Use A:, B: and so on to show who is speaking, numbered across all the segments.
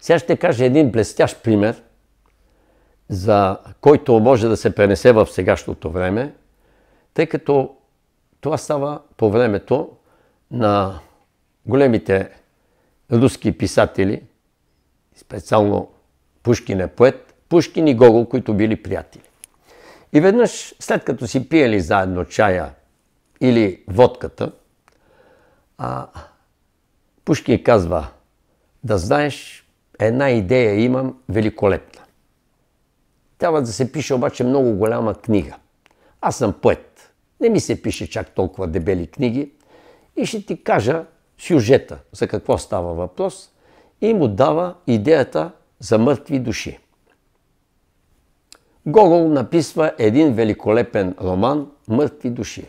A: Сега ще кажа един блестящ пример, за който може да се пренесе в сегашното време, тъй като това става по времето на големите руски писатели, специално Пушкин е поет, Пушкин и Гогол, които били приятели. И веднъж, след като си пиели заедно чая или водката, а, Пушкин казва, да знаеш, една идея имам великолепна. Трябва да се пише обаче много голяма книга. Аз съм поет. Не ми се пише чак толкова дебели книги. И ще ти кажа сюжета, за какво става въпрос. И му дава идеята за мъртви души. Гогол написва един великолепен роман «Мъртви души».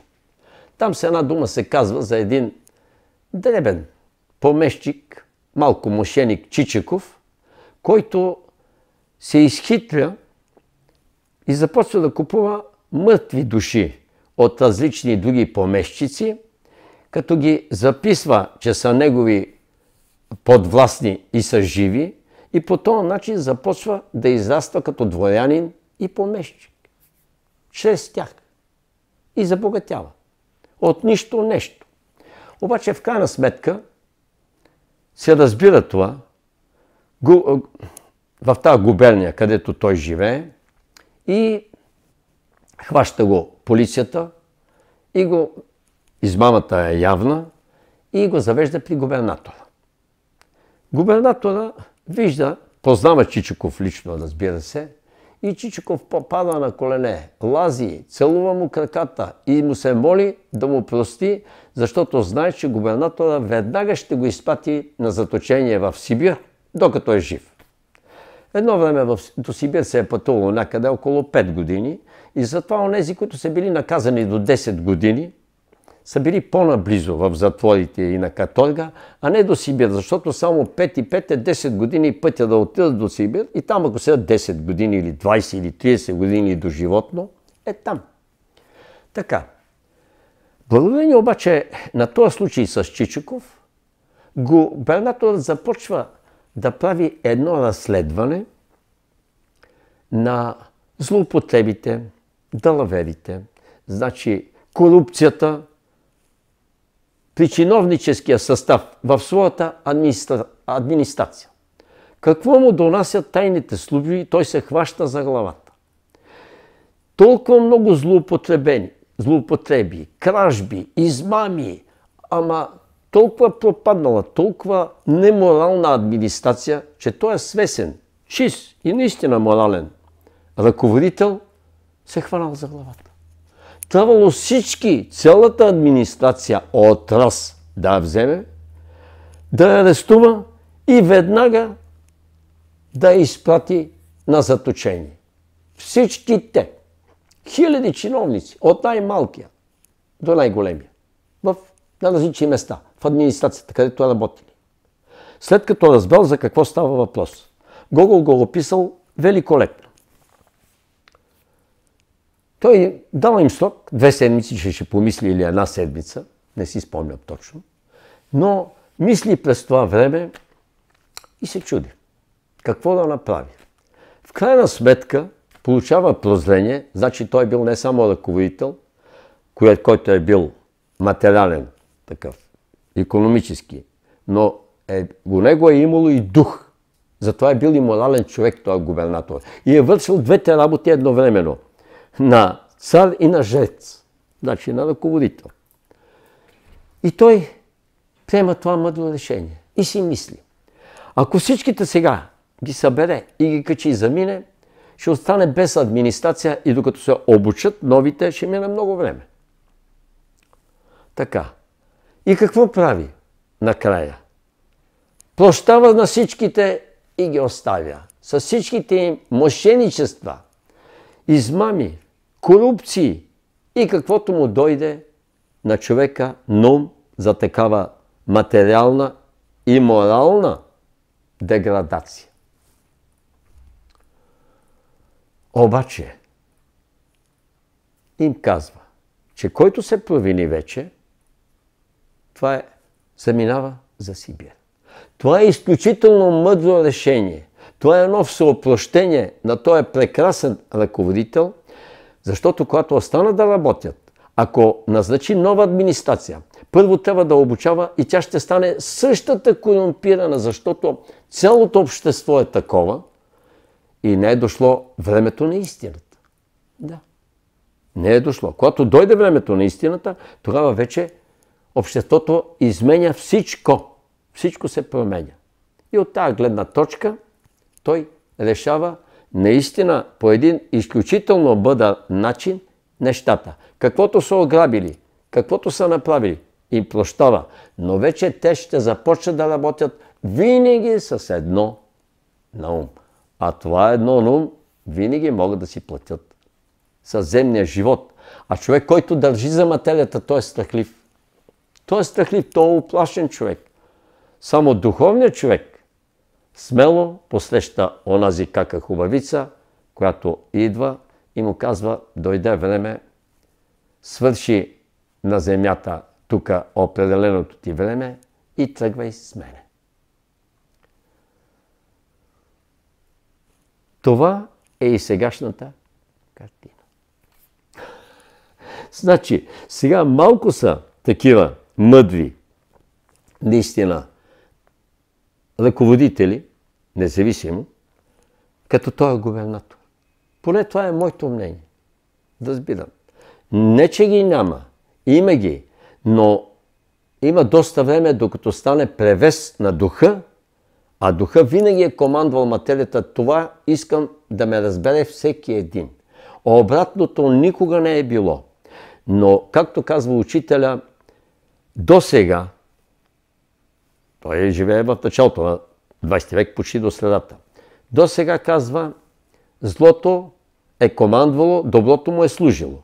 A: Там с една дума се казва за един дребен помещик, малко мошеник Чичеков, който се изхитля и започва да купува мъртви души от различни други помещици, като ги записва, че са негови подвластни и са живи, и по този начин започва да израства като дворянин и помещик. Чрез тях. И забогатява. От нищо нещо. Обаче в крайна сметка се разбира това, в тази губерния, където той живее и хваща го полицията и го измамата е явна и го завежда при губернатора. Губернатора вижда, познава Чичиков лично, разбира се, и Чичиков попада на колене, лази, целува му краката и му се моли да му прости, защото знае, че губернатора веднага ще го изпати на заточение в Сибир – докато е жив. Едно време в, до Сибир се е пътувало някъде около 5 години и затова онези, които са били наказани до 10 години, са били по-наблизо в затворите и на каторга, а не до Сибир, защото само 5 и 5 е 10 години пътя да отидат до Сибир и там ако са 10 години или 20 или 30 години до животно, е там. Така. Благодарение обаче на този случай с Чичиков, губернаторът започва да прави едно разследване на злоупотребите, далаверите, значи корупцията, причиновническия състав в своята администра... администрация. Какво му донасят тайните служби, той се хваща за главата. Толкова много злоупотреби, кражби, измами, ама толкова пропаднала, толкова неморална администрация, че той е свесен, чист и наистина морален. Ръководител се е хванал за главата. Трябвало всички, цялата администрация от раз да я вземе, да я арестува и веднага да я изпрати на заточение. Всичките, хиляди чиновници, от най-малкия до най-големия, в на различни места – администрацията, където е работили. След като разбрал за какво става въпрос, Гогол го описал великолепно. Той дал им срок, две седмици, че ще помисли или една седмица, не си спомням точно, но мисли през това време и се чуди. Какво да направи? В крайна сметка получава прозрение, значи той бил не само ръководител, който е бил материален такъв економически. Но е, у него е имало и дух. Затова е бил и морален човек, този е губернатор. И е вършил двете работи едновременно. На цар и на жрец. Значи на ръководител. И той приема това мъдро решение. И си мисли. Ако всичките сега ги събере и ги качи и замине, ще остане без администрация и докато се обучат новите, ще мине много време. Така. И какво прави накрая? Прощава на всичките и ги оставя. С всичките им мошенничества, измами, корупции и каквото му дойде на човека ном за такава материална и морална деградация. Обаче им казва, че който се провини вече, това е, заминава за Сибир. Това е изключително мъдро решение. Това е едно всеоплощение на този прекрасен ръководител, защото когато остана да работят, ако назначи нова администрация, първо трябва да обучава и тя ще стане същата корумпирана, защото цялото общество е такова и не е дошло времето на истината. Да. Не е дошло. Когато дойде времето на истината, тогава вече обществото изменя всичко. Всичко се променя. И от тази гледна точка той решава наистина по един изключително бъда начин нещата. Каквото са ограбили, каквото са направили, им прощава. Но вече те ще започнат да работят винаги с едно на ум. А това едно на ум винаги могат да си платят. Със земния живот. А човек, който държи за материята, той е страхлив. Той е страхлив, той е оплашен човек. Само духовният човек смело посреща онази кака хубавица, която идва и му казва, дойде време, свърши на земята тук определеното ти време и тръгвай с мене. Това е и сегашната картина. Значи, сега малко са такива мъдри, наистина, ръководители, независимо, като той е губернатор. Поне това е моето мнение. Разбирам. Не, че ги няма. Има ги. Но има доста време, докато стане превес на духа, а духа винаги е командвал материята. Това искам да ме разбере всеки един. Обратното никога не е било. Но, както казва учителя, до сега, той живее в началото на 20 век, почти до средата, до сега казва, злото е командвало, доброто му е служило.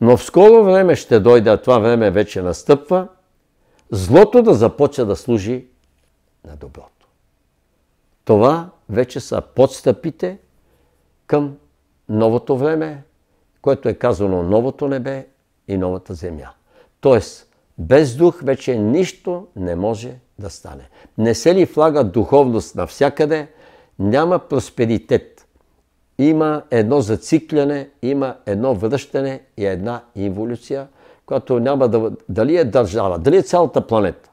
A: Но в скоро време ще дойде, а това време вече настъпва, злото да започне да служи на доброто. Това вече са подстъпите към новото време, което е казано новото небе и новата земя. Тоест, без дух вече нищо не може да стане. Не се ли влага духовност навсякъде, няма просперитет. Има едно зацикляне, има едно връщане и една инволюция, която няма да... Дали е държава, дали е цялата планета,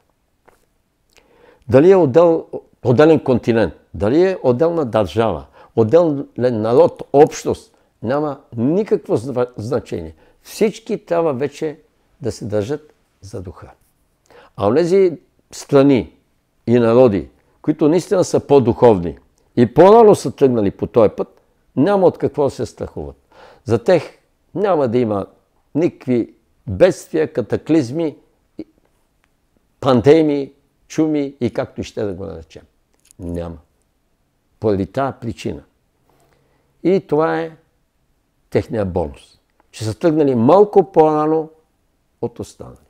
A: дали е отдел, отделен континент, дали е отделна държава, отделен народ, общност, няма никакво значение. Всички трябва вече да се държат за духа. А онези страни и народи, които наистина са по-духовни и по-рано са тръгнали по този път, няма от какво се страхуват. За тех няма да има никакви бедствия, катаклизми, пандемии, чуми и както ще да го наречем. Няма. Поради тази причина. И това е техния бонус. Ще са тръгнали малко по-рано от останалите.